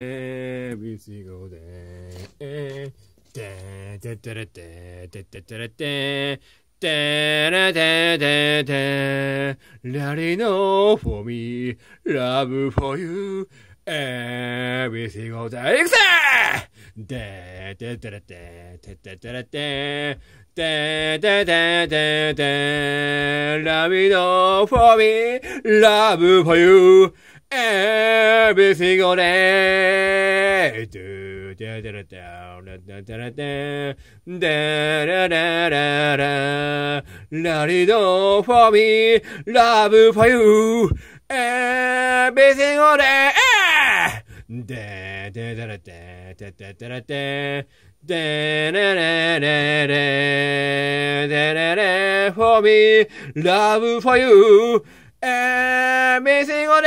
Every single day. てててれててててれててれててて Let it know for me, love for you, every single day. いくぜてててれててててれてててててて Love it know for me, love for you, every 旅しごれトゥテテレテレテテレテデレレレレラリドフォーミーラブファユーエビシゴレデテテレテテテテレテデレレレレデレレフォーミーラブファユーエビシゴレ